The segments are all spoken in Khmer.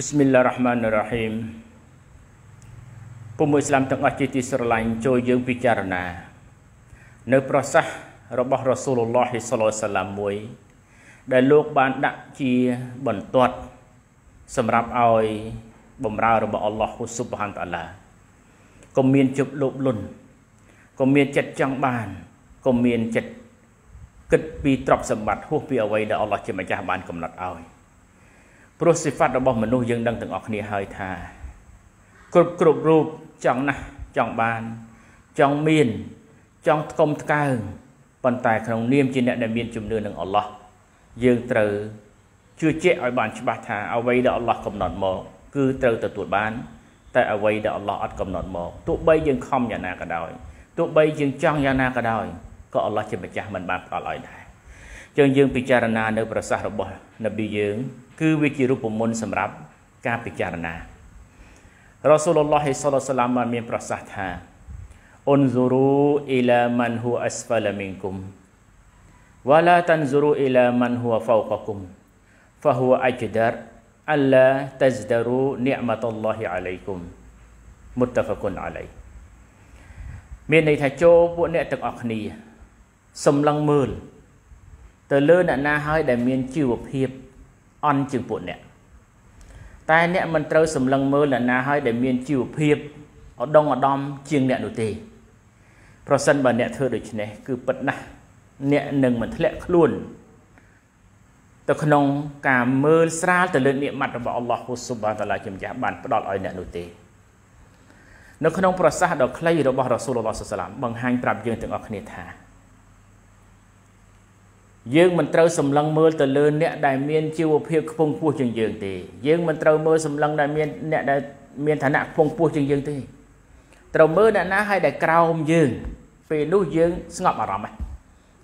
បិស្មិលឡារ៉ាហ្មានរ៉ាហ៊ីមពុំអ៊ីស្លាមទាំងអស់ជាទីស្រឡាញ់ចូលយើងពិចារណានៅប្រសាសន៍របស់រ៉ាស៊ូលឡោះសឡោសាឡាមមួយដែលលោកបានដាក់ជាបន្ទាត់សម្រាប់ឲ្យបំរើរបស់អល់ឡោះហ៊ូស៊ុបហានតាឡាកុំមានជប់លោភលន់កុំមានចិត្តចង់បានកុំមានចិត្តគិតពីទ្រព្យសម្បត្តិហួសពីអ្វីដែលអល់ឡោះជាម្ចាស់បានកំណត់ឲ្យ។ព្រោះសិផាត់របស់មនុស្សយើងដឹងទាំងអស់គ្នាហើយថាគ្រប់គ្រប់រូបចង់ណាស់ចង់បានចង់មានចង់ថ្កុំថ្កើងប៉ុន្តែក្នុងនាមជាអ្នកដែលមានជំនឿនឹងអល់ឡោះយើងត្រូវជឿជាក់ឲ្យបានច្បាស់ថា អ្វីដែលអល់ឡោះកំណត់មក គឺត្រូវទទួលបាន តែអ្វីដែលអល់ឡោះអត់កំណត់មកទោះបីយើងខំយ៉ាងណាក៏ដោយទោះបីយើងចង់យ៉ាងណាក៏ដោយក៏អល់ឡោះជាម្ចាស់មិនបានផ្ដល់ឲ្យដែរចឹងយើងពិចារណានៅប្រសាសន៍របស់នប៊ីយើង គឺវាជារូបមន្តសម្រាប់ការពិចារណារ៉ាស៊ូលឡោះសល្ឡាមបានមានប្រសាសន៍ថាអ៊ុនស៊ូរូអ៊ីឡាម៉ាន់ហ៊ូអាស្ហ្វាឡាមីនគុំវ៉ាឡាតាន់ស៊ូរូអ៊ីឡាម៉ាន់ហ៊ូហ្វោកគុំហ្វាហ៊ូអាជដារអល្លាតស្ដរូនិអមតុលឡោះអាឡៃគុំមុតតាហ្វគុនអាឡៃមានន័យថាចូលពួកអ្នកទាំងអស់គ្នាសម្លឹងមើលទៅលើអ្នកណាហើយដែលមានជីវភាពអន់ជាងពួកអ្នកតែអ្នកមិនត្រូវសម្លឹងមើលអ្នកណាហើយដែលមានជីវភាពឧត្តមឧត្តមជាងអ្នកនោះទេ ប្រសិនបើអ្នកធ្វើដូច្នេះគឺពិតណាស់អ្នកនឹងមិនធ្លាក់ខ្លួន ទៅក្នុងការមើលស្រាលទៅលើនិមិត្តរបស់អល់ឡោះហ៊ូស៊ុបបានតាឡាជាម្ចាស់បានផ្ដល់ឲ្យអ្នកនោះទេនៅក្នុងប្រសាសន៍ដ៏ខ្លីរបស់រ៉ាស៊ូលឡោះសាឡាមបង្ហាញប្រាប់យើងទាំងអស់គ្នាថាយើងមិនត្រូវសម្លឹងមើលទៅលើអ្នកដែលមានជីវភាពខ្ពង់ខ្ពស់ជាងយើងទេយើងមិនត្រូវមើលសម្លឹងដែលមានអ្នកដែលមានឋានៈខ្ពង់ខ្ពស់ជាងយើងទេត្រូវមើលអ្នកណាឲ្យដែលក្រោមយើងពេលនោះយើង ស្ងប់អារម្មណ៍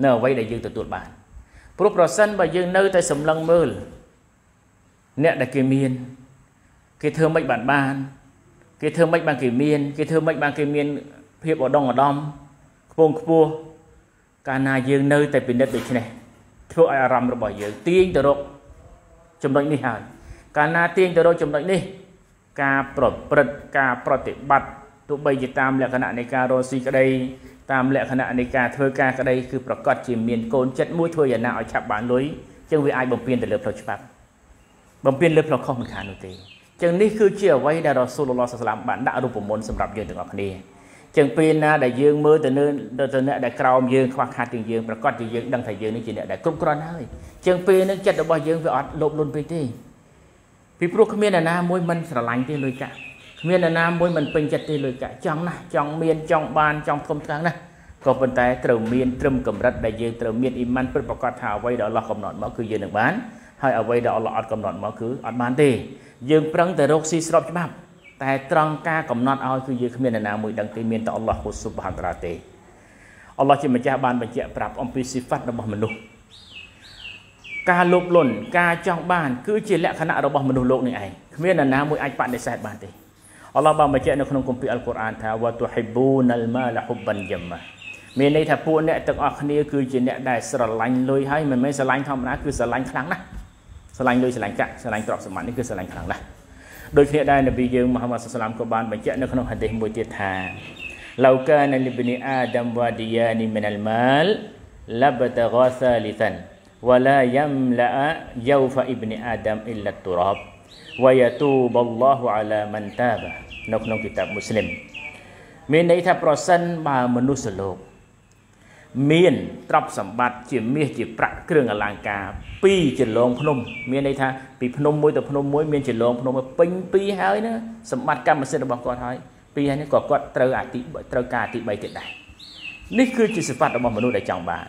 នៅអ្វីដែលយើងទទួលបានព្រោះប្រសិនបើយើងនៅតែសម្លឹងមើលអ្នកដែលគេមានគេធ្វើមិនបានបានគេធ្វើមិនបានគេមានគេធ្វើមិនបានគេមាន ភាពឧត្តមឧត្តមខ្ពង់ខ្ពស់កាលណាយើងនៅតែពិនិត្យដូចនេះធ្វើឲ្យអារម្មណ៍របស់យើងទាញទៅរកចំណុចនេះហើយកាលណាទាញទៅរកចំណុចនេះ ការប្រព្រឹត្តការប្រតិបត្តិទោះបីជាតាមលក្ខណៈនៃការរស់ស៊ីក្តីតាមលក្ខណៈនៃការធ្វើការក្តីគឺប្រកាសជាមានកូនចិត្តមួយធ្វើយ៉ាងណាឲ្យឆាប់បានលុយចឹងវាអាចបំពេញទៅលើផ្លូវច្បាប់បំពេញលើផ្លូវខុសមិនខាននោះទេចឹងនេះគឺជាអ្វីដែលរ៉ាស៊ូលឡោះសាឡាមបានដាក់រូបមន្តសម្រាប់យើងទាំងអស់គ្នាជាងពេលណាដែលយើងមើលទៅលើទៅអ្នកដែលក្រោមយើងខ្វះខាតជាងយើងប្រកាសជាយើងដឹងថាយើងនេះជាអ្នកដែលគ្រប់គ្រាន់ហើយជាងពេលនឹងចិត្តរបស់យើងវាអត់លោភលន់ពេកទេពីព្រោះគ្មានអ្នកណាមួយមិនស្រឡាញ់ទេលុយកាក់គ្មានអ្នកណាមួយមិនពេញចិត្តទេលុយកាក់ចង់ណាស់ចង់មាន ចង់បានចង់ធំថ្លាំងណាស់ក៏ប៉ុន្តែត្រូវមានត្រឹមកម្រិតដែលយើងត្រូវមានអ៊ីម៉ានពិតប្រកបថាអ្វីដែលអល់ឡោះកំណត់មកគឺយើងនឹងបានហើយអ្វីដែលអល់ឡោះអត់កំណត់មកគឺអត់បានទេយើងប្រឹងតែរកស៊ីស្របច្បាប់តែត្រង់ការកំណត់ឲ្យគឺយើងគ្មានអ្នកណាមួយដឹងទេមានតែអល់ឡោះហ៊ូស៊ុបហានតាទេអល់ឡោះជាម្ចាស់បានបញ្ជាក់ប្រាប់អំពីសិហ្វាត់របស់មនុស្សការលោភលន់ការចង់បាន គឺជាលក្ខណៈរបស់មនុស្សលោកនេះឯងគ្មានអ្នកណាមួយអាចបដិសេធបានទេអល់ឡោះបានបញ្ជាក់នៅក្នុងគម្ពីរអល់កុរអានថាវ៉ាទូហ៊ីប៊ូណលម៉ាលហ៊ុបបានយ៉ាម៉ាមានន័យថាពួកអ្នកទាំងអស់គ្នាគឺជាអ្នកដែលស្រឡាញ់លុយហើយមិនមែនស្រឡាញ់ធម្មតាគឺស្រឡាញ់ខ្លាំងណាស់ស្រឡាញ់លុយស្រឡាញ់កាក់ស្រឡាញ់ទ្រព្យសម្បត្តិនេះគឺស្រឡាញ់ខ្លាំងណាស់ដូចគ្នាដែរនៅពីយើងមហាម៉ាសសឡាមក៏បានបញ្ជាក់នៅក្នុងហាឌីសមួយទៀតថាលោកានលីប៊ីនីអាដាមវ៉ាឌីយ៉ានីមិនអលម៉ាលឡាបតាហ្គាសាលីសាន់វ៉ាឡាយ៉ាំឡាយ៉ូហ្វាអ៊ីប៊ីនីអាដាមអ៊ីឡាទូរ៉ាប់វ៉ាយ៉ាទូបឡោះអាឡាមាន់តាបានៅក្នុងគីតាបមូស្លីមមានន័យថាប្រសិនបើមនុស្សលោកមានទ្រព្យសម្បត្តិជាមាសជាប្រាក់គ្រឿងអលង្ការពីរចន្លងភ្នំមានន័យថាពីភ្នំមួយទៅភ្នំមួយមានចន្លងភ្នំពេញពីរហើយណាសម្បត្តិកម្មសិទ្ធិរបស់គាត់ហើយពីរហើយនេះក៏គាត់ត្រូវអាទិត្រូវការអាទិ3ទៀតដែរនេះគឺជាសិទ្ធិរបស់មនុស្សដែលចង់បាន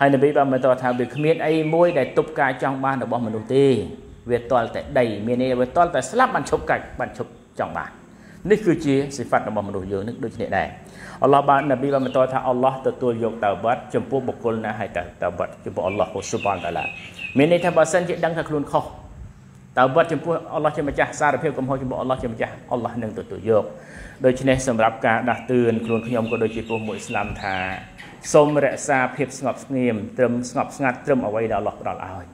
ហើយនៅពេលបានមកតថាវាគ្មានអីមួយដែលទប់ការចង់បានរបស់មនុស្សទេវាតល់តែដីមានន័យវាតល់តែស្លាប់បានឈប់កាច់បានឈប់ចង់បាននេះគឺជាសិផាត់របស់មនុស្សយើងនឹងដូចគ្នាដែរអល់ឡោះបាននប៊ីបានបន្តថាអល់ឡោះទទួលយកតើបាត់ចំពោះបុគ្គលណាហើយតើតើបាត់ចំពោះអល់ឡោះស៊ុបហានតាឡាមានន័យថាបើសិនជាដឹងថាខ្លួនខុសតើបាត់ចំពោះអល់ឡោះជាម្ចាស់សារភាពកំហុសចំពោះអល់ឡោះជាម្ចាស់អល់ឡោះនឹងទទួលយកដូច្នេះសម្រាប់ការដាស់តឿនខ្លួនខ្ញុំក៏ដូចជាពុះមួយអ៊ីស្លាមថាសូមរក្សា ភាពស្ងប់ស្ងៀមត្រឹមស្ងប់ស្ងាត់ត្រឹមអ្វីដែលអល់ឡោះផ្ដល់ឲ្យ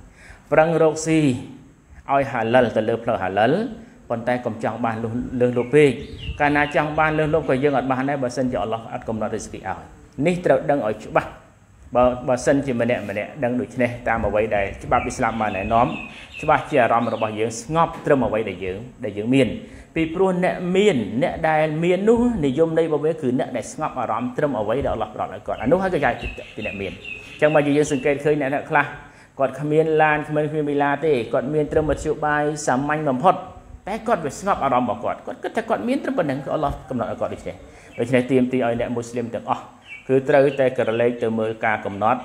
ប្រឹងរកស៊ីឲ្យហាឡាល់ទៅលើផ្លូវហាឡាល់ប៉ុន្តែកុំចង់បានលើសលប់ពេកកាលណាចង់បានលើសលប់ក៏យើងអត់បានដែរបើសិនជាអល់ឡោះអត់កំណត់រិស្គីឲ្យ នេះត្រូវដឹងឲ្យច្បាស់បើបើសិនជាម្នាក់ម្នាក់ដឹងដូចនេះតាមអ្វីដែលច្បាប់អ៊ីស្លាមបានណែនាំច្បាស់ជាអារម្មណ៍របស់យើងស្ងប់ត្រឹមអ្វីដែលយើងដែលយើងមាន ពីព្រោះអ្នកមានអ្នកដែលមាននោះនិយមនៃបវេគឺអ្នកដែលស្ងប់អារម្មណ៍ត្រឹមអ្វីដែលអល់ឡោះប្រោតឲ្យគាត់អានោះហើយក៏យ៉ាងពីអ្នក មានអញ្ចឹងបើយើងសង្កេតឃើញអ្នកខ្លះគាត់គ្មានឡានគ្មានគ្មានវេលាទេគាត់មានត្រឹមមធ្យោបាយសាមញ្ញបំផុតតែគាត់វាស្ងប់អារម្មណ៍របស់គាត់គាត់គិតថាគាត់មានត្រឹមប៉ុណ្ណឹងគឺអល់ឡោះកំណត់ឲ្យគាត់ដូច្នេះដូច្នេះទាមទារឲ្យអ្នកមូស្លីមទាំងអស់គឺត្រូវតែក្រឡេកទៅមើលការកំណត់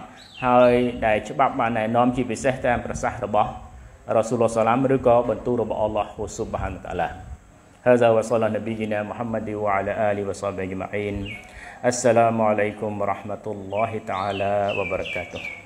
ហើយ ដែលច្បាប់បានណែនាំជាពិសេសតាមប្រសាសន៍របស់រ៉ាស៊ូលឡោះសាឡាមឬក៏បន្ទូលរបស់អល់ឡោះហ៊ូស៊ុបហានតាឡា هذا وصلى نبينا محمد وعلى آله وصحبه أجمعين السلام عليكم ورحمة الله تعالى وبركاته